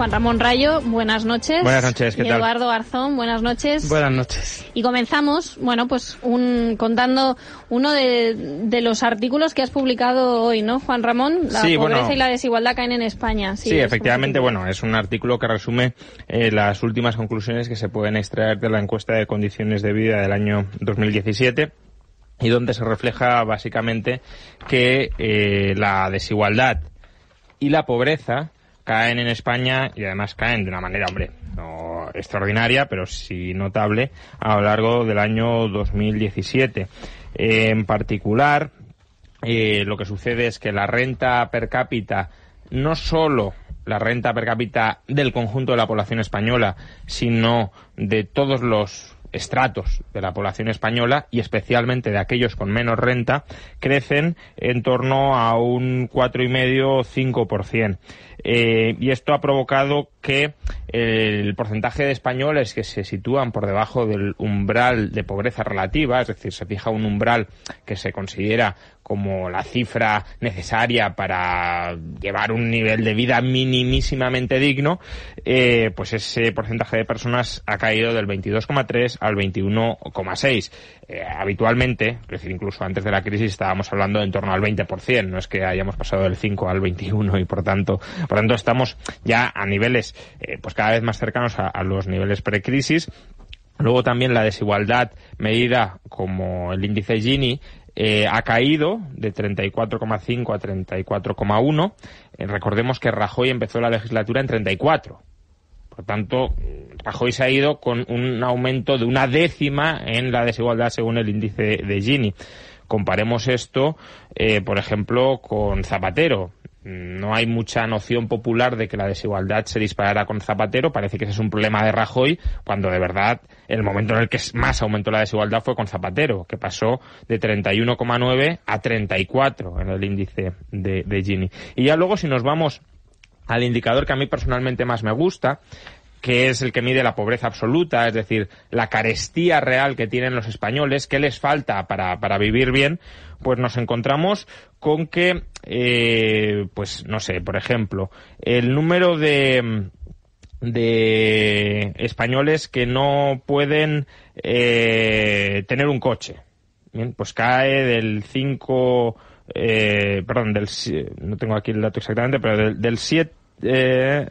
Juan Ramón Rayo, buenas noches. Buenas noches, ¿qué Eduardo Arzón, buenas noches. Buenas noches. Y comenzamos, bueno, pues un, contando uno de, los artículos que has publicado hoy, ¿no, Juan Ramón? La pobreza y la desigualdad caen en España. Sí, efectivamente, bueno, es un artículo que resume eh, las últimas conclusiones que se pueden extraer de la encuesta de condiciones de vida del año 2017 y donde se refleja básicamente que eh, la desigualdad y la pobreza caen en España y además caen de una manera, hombre, no extraordinaria, pero sí notable a lo largo del año 2017. En particular, eh, lo que sucede es que la renta per cápita, no solo la renta per cápita del conjunto de la población española, sino de todos los estratos de la población española y especialmente de aquellos con menos renta crecen en torno a un cuatro y medio o por Eh, y esto ha provocado que el porcentaje de españoles que se sitúan por debajo del umbral de pobreza relativa, es decir, se fija un umbral que se considera como la cifra necesaria para llevar un nivel de vida minimísimamente digno, eh, pues ese porcentaje de personas ha caído del 22,3 al 21,6. Eh, habitualmente, es decir, incluso antes de la crisis estábamos hablando en torno al 20%, no es que hayamos pasado del 5 al 21 y por tanto, por tanto estamos ya a niveles eh, pues cada vez más cercanos a, los niveles precrisis. Luego también la desigualdad medida como el índice Gini eh, ha caído de 34,5 a 34,1. Eh, recordemos que Rajoy empezó la legislatura en 34. Por tanto, Rajoy se ha ido con un aumento de una décima en la desigualdad según el índice de Gini. Comparemos esto, eh, por ejemplo, con Zapatero no hay mucha noción popular de que la desigualdad se disparara con Zapatero. Parece que ese es un problema de Rajoy, cuando de verdad el momento en el que más aumentó la desigualdad fue con Zapatero, que pasó de 31,9 a 34 en el índice de, de Gini. Y ya luego, si nos vamos al indicador que a mí personalmente más me gusta, que es el que mide la pobreza absoluta, es decir, la carestía real que tienen los españoles, que les falta para, vivir bien, pues nos encontramos con que, eh, pues no sé, por ejemplo, el número de de españoles que no pueden eh, tener un coche. Bien, pues cae del 5, eh, perdón, del, no tengo aquí el dato exactamente, pero del, del 7 eh,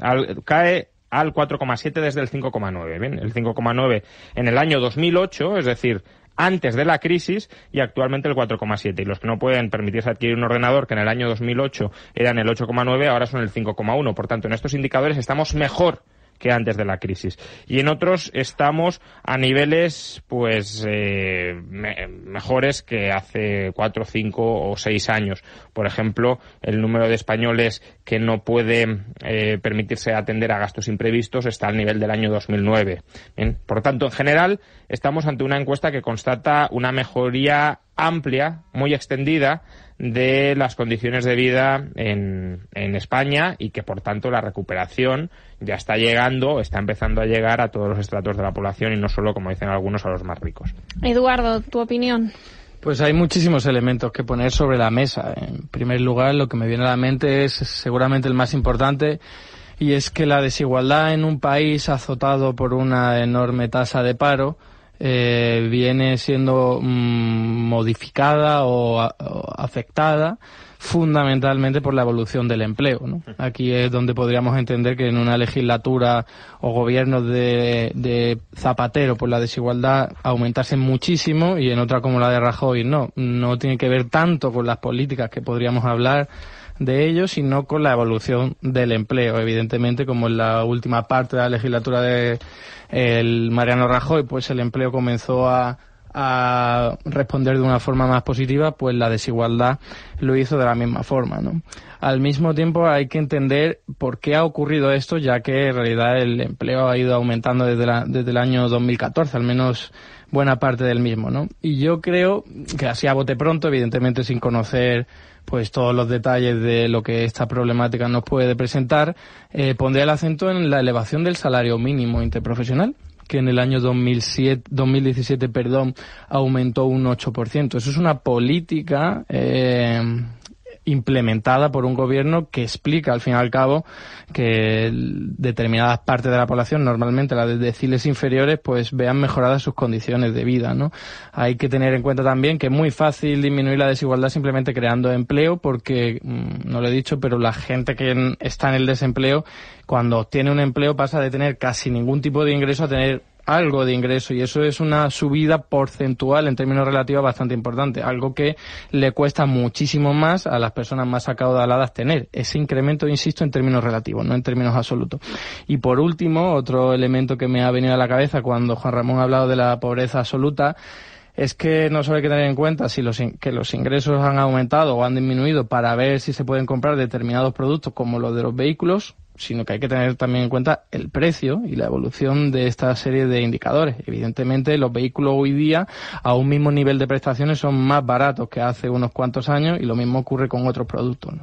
al, cae al 4,7 desde el 5,9. Bien, el 5,9 en el año 2008, es decir, antes de la crisis y actualmente el 4,7. Y los que no pueden permitirse adquirir un ordenador que en el año 2008 eran el 8,9, ahora son el 5,1. Por tanto, en estos indicadores estamos mejor que antes de la crisis. Y en otros estamos a niveles pues eh, mejores que hace cuatro, cinco o seis años. Por ejemplo, el número de españoles que no puede eh, permitirse atender a gastos imprevistos está al nivel del año 2009. Bien, por tanto, en general, estamos ante una encuesta que constata una mejoría amplia, muy extendida, de las condiciones de vida en, España y que, por tanto, la recuperación ya está llegando, está empezando a llegar a todos los estratos de la población y no solo, como dicen algunos, a los más ricos. Eduardo, tu opinión. Pues hay muchísimos elementos que poner sobre la mesa. En primer lugar, lo que me viene a la mente es seguramente el más importante y es que la desigualdad en un país azotado por una enorme tasa de paro eh, viene siendo mm, modificada o, afectada fundamentalmente por la evolución del empleo. ¿no? Aquí es donde podríamos entender que en una legislatura o gobierno de, de Zapatero, por pues la desigualdad aumentase muchísimo y en otra como la de Rajoy, no. No tiene que ver tanto con las políticas que podríamos hablar de ello, sino con la evolución del empleo. Evidentemente, como en la última parte de la legislatura de el Mariano Rajoy, pues el empleo comenzó a, a responder de una forma más positiva, pues la desigualdad lo hizo de la misma forma, ¿no? Al mismo tiempo hay que entender por qué ha ocurrido esto, ya que en realidad el empleo ha ido aumentando desde, la, desde el año 2014, al menos buena parte del mismo, ¿no? Y yo creo que así a bote pronto, evidentemente sin conocer pues todos los detalles de lo que esta problemática nos puede presentar, eh, pondría el acento en la elevación del salario mínimo interprofesional que en el año 2007, 2017 perdón, aumentó un 8%. Eso es una política eh, implementada por un gobierno que explica, al fin y al cabo, que determinadas partes de la población, normalmente las de deciles inferiores, pues vean mejoradas sus condiciones de vida, ¿no? Hay que tener en cuenta también que es muy fácil disminuir la desigualdad simplemente creando empleo, porque, mm, no lo he dicho, pero la gente que está en el desempleo, cuando obtiene un empleo pasa de tener casi ningún tipo de ingreso a tener algo de ingreso y eso es una subida porcentual en términos relativos bastante importante, algo que le cuesta muchísimo más a las personas más acaudaladas tener. Ese incremento, insisto, en términos relativos, no en términos absolutos. Y por último, otro elemento que me ha venido a la cabeza cuando Juan Ramón ha hablado de la pobreza absoluta, es que no solo hay que tener en cuenta si los, que los ingresos han aumentado o han disminuido para ver si se pueden comprar determinados productos como los de los vehículos, sino que hay que tener también en cuenta el precio y la evolución de esta serie de indicadores. Evidentemente, los vehículos hoy día a un mismo nivel de prestaciones son más baratos que hace unos cuantos años y lo mismo ocurre con otros productos.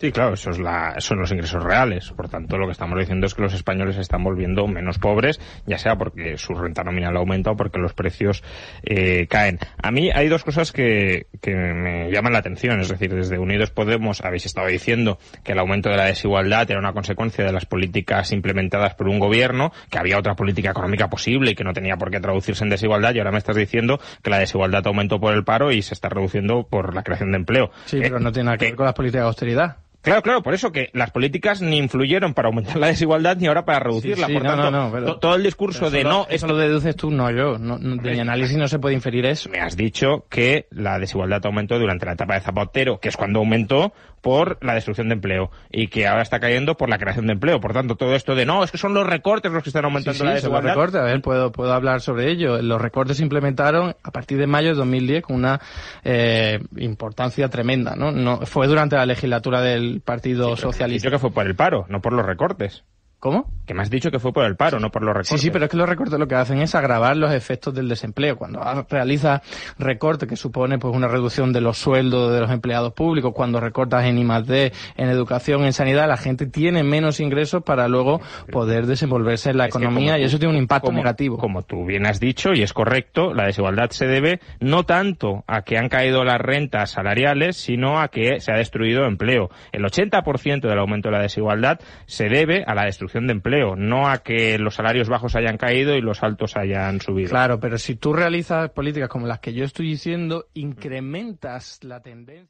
Sí, claro, eso la, son los ingresos reales. Por tanto, lo que estamos diciendo es que los españoles se están volviendo menos pobres, ya sea porque su renta nominal aumenta o porque los precios eh, caen. A mí hay dos cosas que, me llaman la atención. Es decir, desde Unidos Podemos habéis estado diciendo que el aumento de la desigualdad era una consecuencia de las políticas implementadas por un gobierno, que había otra política económica posible y que no tenía por qué traducirse en desigualdad. Y ahora me estás diciendo que la desigualdad aumentó por el paro y se está reduciendo por la creación de empleo. Sí, pero eh, no tiene nada que eh, ver con las políticas de austeridad. Claro, claro, por eso que las políticas ni influyeron para aumentar la desigualdad ni ahora para reducirla. por tanto, todo el discurso de no. Eso lo deduces tú, no yo. de mi análisis no se puede inferir eso. Me has dicho que la desigualdad aumentó durante la etapa de Zapatero, que es cuando aumentó por la destrucción de empleo y que ahora está cayendo por la creación de empleo. Por tanto, todo esto de no, es que son los recortes los que están aumentando la desigualdad. Los a ver, puedo, puedo hablar sobre ello. Los recortes se implementaron a partir de mayo de 2010 con una eh, importancia tremenda. ¿no? no Fue durante la legislatura del el Partido Socialista. Yo que fue por el paro, no por los recortes. ¿Cómo? que me has dicho que fue por el paro, no por los recortes. Sí, sí, pero es que los recortes lo que hacen es agravar los efectos del desempleo. Cuando realizas recortes que supone pues una reducción de los sueldos de los empleados públicos, cuando recortas en I+D, en educación, en sanidad, la gente tiene menos ingresos para luego poder desenvolverse en la economía y eso tiene un impacto negativo. Como tú bien has dicho y es correcto, la desigualdad se debe no tanto a que han caído las rentas salariales, sino a que se ha destruido empleo. El 80% del aumento de la desigualdad se debe a la destrucción de empleo no a que los salarios bajos hayan caído y los altos hayan subido. Claro, pero si tú realizas políticas como las que yo estoy diciendo, incrementas la tendencia.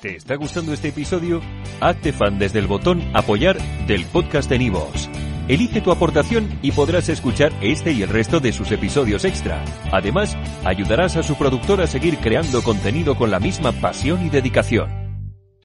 ¿Te está gustando este episodio? Hazte fan desde el botón apoyar del podcast de Nivos. Elige tu aportación y podrás escuchar este y el resto de sus episodios extra. Además, ayudarás a su productor a seguir creando contenido con la misma pasión y dedicación.